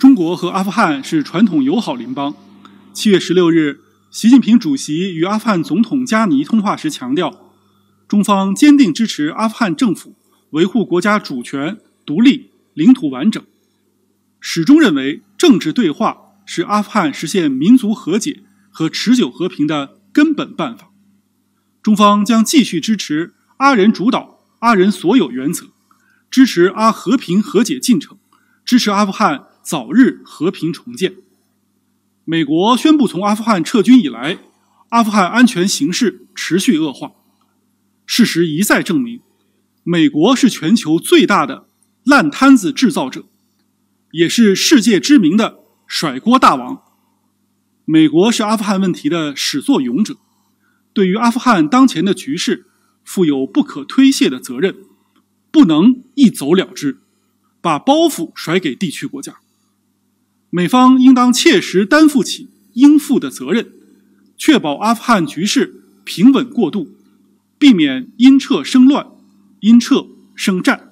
中国和阿富汗是传统友好邻邦。七月十六日，习近平主席与阿富汗总统加尼通话时强调，中方坚定支持阿富汗政府维护国家主权、独立、领土完整，始终认为政治对话是阿富汗实现民族和解和持久和平的根本办法。中方将继续支持阿人主导、阿人所有原则，支持阿和平和解进程，支持阿富汗。早日和平重建。美国宣布从阿富汗撤军以来，阿富汗安全形势持续恶化。事实一再证明，美国是全球最大的烂摊子制造者，也是世界知名的甩锅大王。美国是阿富汗问题的始作俑者，对于阿富汗当前的局势负有不可推卸的责任，不能一走了之，把包袱甩给地区国家。美方应当切实担负起应负的责任，确保阿富汗局势平稳过渡，避免因撤生乱、因撤生战。